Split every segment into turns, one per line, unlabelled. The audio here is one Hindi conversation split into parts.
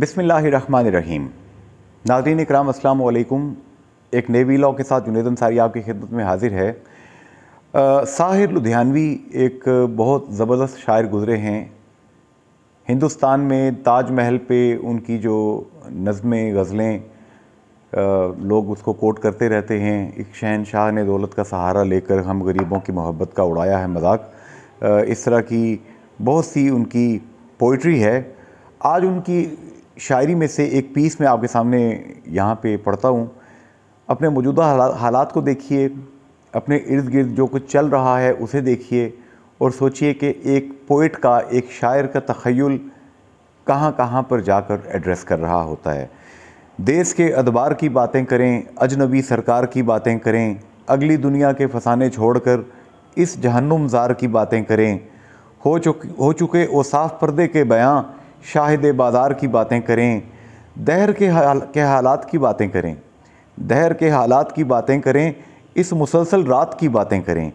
बिसमीम नाजरीन इकराम अस्सलाम वालेकुम एक नए वीलॉग के साथ जुनेद अंसारी आपकी खिदमत में हाजिर है आ, साहिर लुधियानवी एक बहुत ज़बरदस्त शायर गुज़रे हैं हिंदुस्तान में ताजमहल पे उनकी जो नज़में गज़लें लोग उसको कोट करते रहते हैं एक शहनशाह ने दौलत का सहारा लेकर हम गरीबों की मोहब्बत का उड़ाया है मजाक इस तरह की बहुत सी उनकी पोइट्री है आज उनकी शायरी में से एक पीस मैं आपके सामने यहाँ पे पढ़ता हूँ अपने मौजूदा हालात को देखिए अपने इर्द गिर्द जो कुछ चल रहा है उसे देखिए और सोचिए कि एक पोइट का एक शायर का तखयल कहाँ कहाँ पर जाकर एड्रेस कर रहा होता है देश के अदबार की बातें करें अजनबी सरकार की बातें करें अगली दुनिया के फसाने छोड़कर इस जहनुमजार की बातें करें हो चुके हो चुके ओसाफ पर्दे के बयां शाहिद बाज़ार की बातें करें दहर के हाल के हालात की बातें करें दहर के हालात की बातें करें इस मुसलसल रात की बातें करें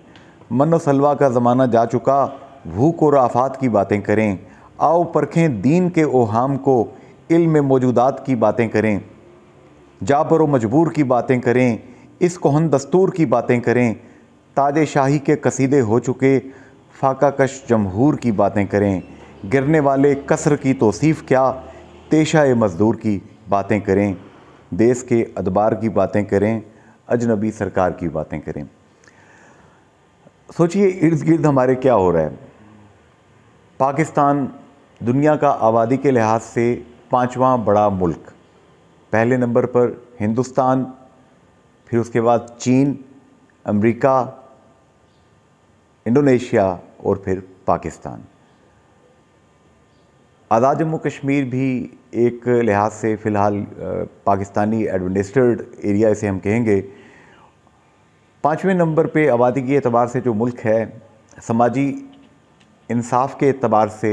मन सलवा का ज़माना जा चुका भूख और आफात की बातें करें आओ परखें दीन के ओहाम को इल्म मौजूदात की बातें करें जाबर व मजबूर की बातें करें इस कोहन दस्तूर की बातें करें ताज शाही के कसीदे हो चुके फाका कश जमहूर की बातें करें गिरने वाले कसर की तोसीफ़ क्या पेशा मज़दूर की बातें करें देश के अदबार की बातें करें अजनबी सरकार की बातें करें सोचिए इर्द गिर्द हमारे क्या हो रहा है पाकिस्तान दुनिया का आबादी के लिहाज से पांचवा बड़ा मुल्क पहले नंबर पर हिंदुस्तान फिर उसके बाद चीन अमेरिका इंडोनेशिया और फिर पाकिस्तान आज़ाद जम्मू कश्मीर भी एक लिहाज से फ़िलहाल पाकिस्तानी एडमिनिस्ट्रेड एरिया इसे हम कहेंगे पाँचवें नंबर पे आबादी के अतबार से जो मुल्क है समाजी इंसाफ के अतबार से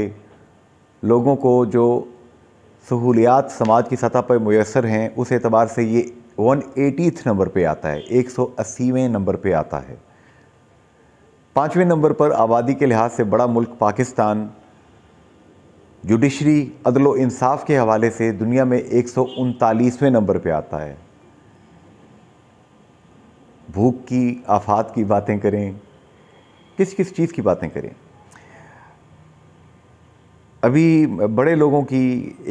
लोगों को जो सहूलियात समाज की सतह पर मैसर हैं उस एतबार से ये वन एटीथ नंबर पे आता है एक सौ अस्सीवें नंबर पे आता है पाँचवें नंबर पर आबादी के लिहाज से बड़ा मुल्क पाकिस्तान जुडिशरी अदल इंसाफ के हवाले से दुनिया में एक नंबर पे आता है भूख की आफात की बातें करें किस किस चीज़ की बातें करें अभी बड़े लोगों की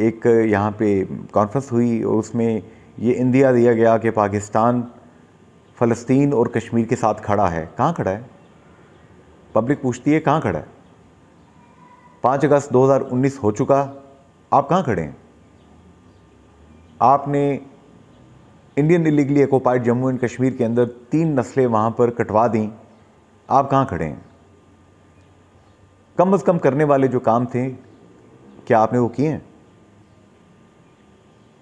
एक यहाँ पे कॉन्फ्रेंस हुई और उसमें ये इंदिया दिया गया कि पाकिस्तान फ़लस्तीन और कश्मीर के साथ खड़ा है कहाँ खड़ा है पब्लिक पूछती है कहाँ खड़ा है पाँच अगस्त 2019 हो चुका आप कहाँ खड़े हैं आपने Indian illegally occupied Jammu and Kashmir के अंदर तीन नस्लें वहाँ पर कटवा दी आप कहाँ खड़े हैं कम अज़ कम करने वाले जो काम थे क्या आपने वो किए हैं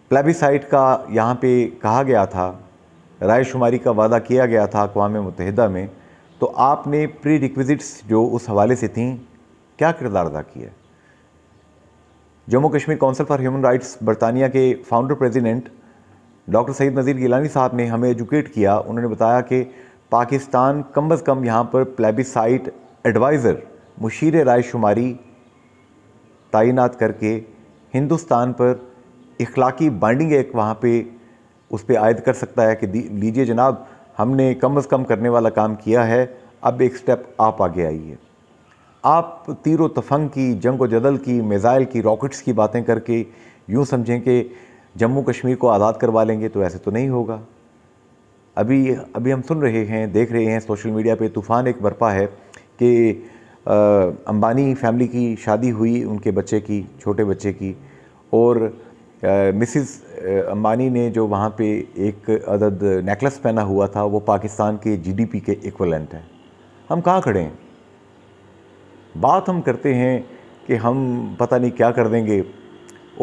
प्लेबिसाइट का यहाँ पे कहा गया था रायशुमारी का वादा किया गया था अकवा मुतहदा में तो आपने प्री रिक्विज़िट्स जो उस हवाले से थीं क्या किरदार अदा किया Jammu Kashmir council for human rights बरतानिया के founder president doctor Syed Nazir Gilani sahab ने हमें एजुकेट किया उन्होंने बताया कि पाकिस्तान कम अज़ कम यहाँ पर प्लेबिसाइट एडवाइज़र मुशीर राय शुमारी तैनात करके हिंदुस्तान पर इखलाकी बाइंडिंग एक वहाँ पे उस पर आयद कर सकता है कि लीजिए जनाब हमने कम अज़ कम करने वाला काम किया है अब एक स्टेप आप आगे आइए आप तीर तफंग की जंग जदल की मिज़ाइल की रॉकेट्स की बातें करके यूँ समझें कि जम्मू कश्मीर को आज़ाद करवा लेंगे तो ऐसे तो नहीं होगा अभी अभी हम सुन रहे हैं देख रहे हैं सोशल मीडिया पे तूफ़ान एक बरपा है कि अंबानी फैमिली की शादी हुई उनके बच्चे की छोटे बच्चे की और मिसिस अंबानी ने जो वहाँ पे एक अदद नेकलेस पहना हुआ था वो पाकिस्तान के जीडीपी के इक्वलेंट है हम कहाँ खड़े हैं बात हम करते हैं कि हम पता नहीं क्या कर देंगे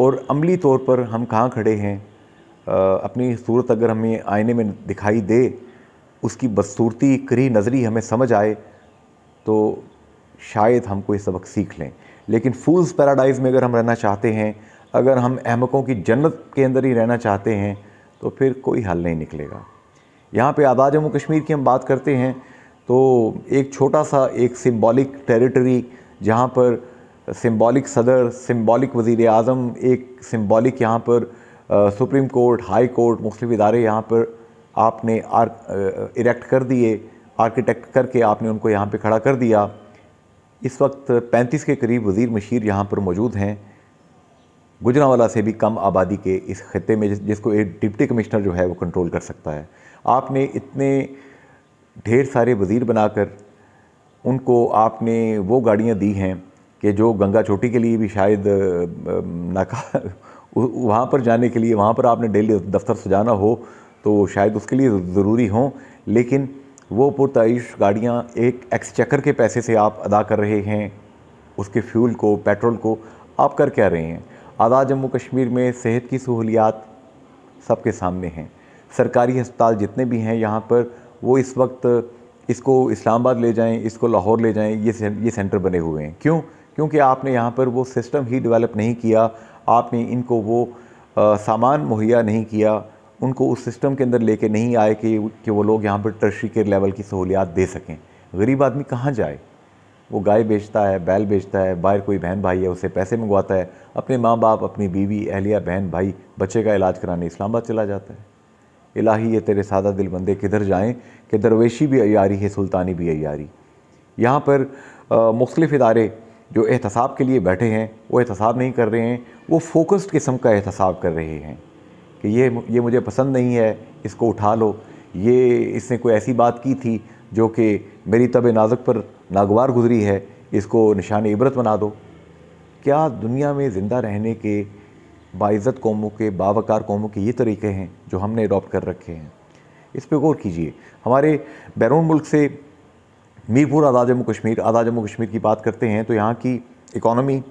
और अमली तौर पर हम कहाँ खड़े हैं आ, अपनी सूरत अगर हमें आईने में दिखाई दे उसकी बदसूरती करी नज़री हमें समझ आए तो शायद हम कोई सबक सीख लें लेकिन फूल्स पैराडाइज में अगर हम रहना चाहते हैं अगर हम अहमकों की जन्नत के अंदर ही रहना चाहते हैं तो फिर कोई हल नहीं निकलेगा यहाँ पे आज़ाद जम्मू कश्मीर की हम बात करते हैं तो एक छोटा सा एक सिंबॉलिक टेरिटरी जहाँ पर सिंबॉलिक सदर सिंबॉलिक वज़ी अजम एक सिंबॉलिक यहाँ पर आ, सुप्रीम कोर्ट हाई कोर्ट मुख्तलिफ इदारे यहाँ पर आपने आर इरेक्ट कर दिए आर्किटेक्ट करके आपने उनको यहाँ पे खड़ा कर दिया इस वक्त 35 के करीब वज़ी मशीर यहाँ पर मौजूद हैं गुजरावाला से भी कम आबादी के इस खत्े में जिसको एक डिप्टी कमिश्नर जो है वो कंट्रोल कर सकता है आपने इतने ढेर सारे वज़ीर बनाकर उनको आपने वो गाड़ियाँ दी हैं कि जो गंगा चोटी के लिए भी शायद नाका वहाँ पर जाने के लिए वहाँ पर आपने डेली दफ्तर सजाना हो तो शायद उसके लिए ज़रूरी हों लेकिन वो पुरतश गाड़ियाँ एक एक्सचेकर के पैसे से आप अदा कर रहे हैं उसके फ्यूल को पेट्रोल को आप कर क्या रहे हैं आज़ाद जम्मू कश्मीर में सेहत की सहूलियात सबके सामने हैं सरकारी अस्पताल जितने भी हैं यहाँ पर वो इस वक्त इसको इस्लामाबाद ले जाएं इसको लाहौर ले जाएं ये ये सेंटर बने हुए हैं क्यों क्योंकि आपने यहाँ पर वो सिस्टम ही डेवलप नहीं किया आपने इनको वो आ, सामान मुहैया नहीं किया उनको उस सिस्टम के अंदर लेके नहीं आए कि कि वो लोग यहाँ पर टर्शी के लेवल की सहूलियात दे सकें गरीब आदमी कहाँ जाए वो गाय बेचता है बैल बेचता है बाहर कोई बहन भाई है उसे पैसे मंगवाता है अपने माँ बाप अपनी बीवी अहलिया बहन भाई बच्चे का इलाज कराने इस्लामाबाद चला जाता है इलाही ये तेरे सादा दिल बंदे किधर जाएं कि दरवेशी भी अयारी है सुल्तानी भी अयारी यहाँ पर मुख्तलिफ़ इदारे जो एहतसाब के लिए बैठे हैं वो एहतसाब नहीं कर रहे हैं वो फोकस्ड किस्म का एहतसाब कर रहे हैं कि ये ये मुझे पसंद नहीं है इसको उठा लो ये इसने कोई ऐसी बात की थी जो कि मेरी तब नाजुक पर नागवार गुजरी है इसको निशान इबरत बना दो क्या दुनिया में ज़िंदा रहने के बाइज़त कौमों के बावकार कौमों के ये तरीके हैं जो हमने अडॉप्ट कर रखे हैं इस पर गौर कीजिए हमारे बैरून मुल्क से मीरपुर आधा जम्मू कश्मीर आधा जम्मू कश्मीर की बात करते हैं तो यहाँ की इकोनॉमी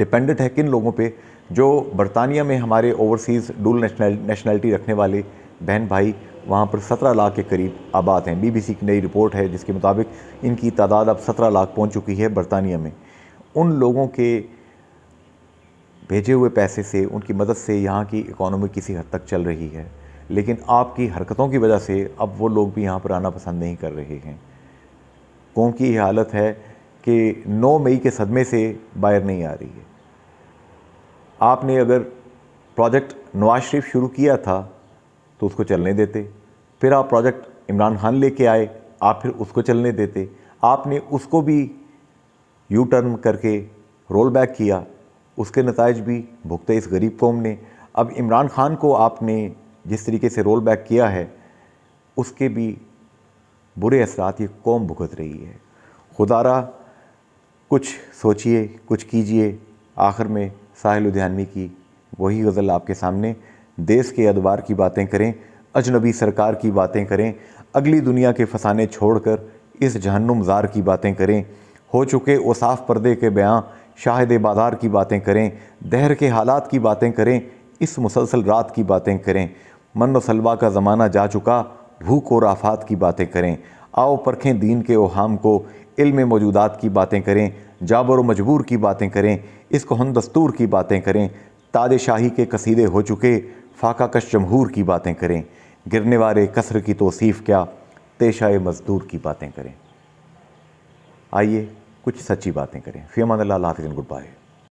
डिपेंडेंट है किन लोगों पे जो बरतानिया में हमारे ओवरसीज़ डूल नेशनल नेशनलिटी रखने वाले बहन भाई वहाँ पर सत्रह लाख के करीब आबाद हैं बीबीसी की नई रिपोर्ट है जिसके मुताबिक इनकी तादाद अब सत्रह लाख पहुँच चुकी है बरतानिया में उन लोगों के भेजे हुए पैसे से उनकी मदद से यहाँ की इकोनॉमी किसी हद तक चल रही है लेकिन आपकी हरकतों की वजह से अब वो लोग भी यहाँ पर आना पसंद नहीं कर रहे हैं कौम की यह हालत है कि 9 मई के सदमे से बाहर नहीं आ रही है आपने अगर प्रोजेक्ट नवाज शरीफ शुरू किया था तो उसको चलने देते फिर आप प्रोजेक्ट इमरान खान लेके आए आप फिर उसको चलने देते आपने उसको भी यू टर्न करके रोल बैक किया उसके नतज भी भुगते इस गरीब कौम ने अब इमरान खान को आपने जिस तरीके से रोल बैक किया है उसके भी बुरे असरात ये कौम भुगत रही है खुदारा कुछ सोचिए कुछ कीजिए आखिर में साहिल उद्यानवी की वही गज़ल आपके सामने देश के अदवार की बातें करें अजनबी सरकार की बातें करें अगली दुनिया के फसाने छोड़कर इस जहन्नुमजार की बातें करें हो चुके ओसाफ पर्दे के बयां शाहिद बाज़ार की बातें करें दहर के हालात की बातें करें इस मुसलसल रात की बातें करें मन सलवा का ज़माना जा चुका भूख और आफात की बातें करें आओ परखें दीन के ओहाम को इल्म मौजूदात की बातें करें जाबर व मजबूर की बातें करें इसको हम दस्तूर की बातें करें ताज शाही के कसीदे हो चुके फाका कश जमहूर की बातें करें गिरने वाले कसर की तोसीफ़ क्या पेशाए मजदूर की बातें करें आइए कुछ सच्ची बातें करें फ़ी अमान अल्लाह हाफिज़ गुड बाय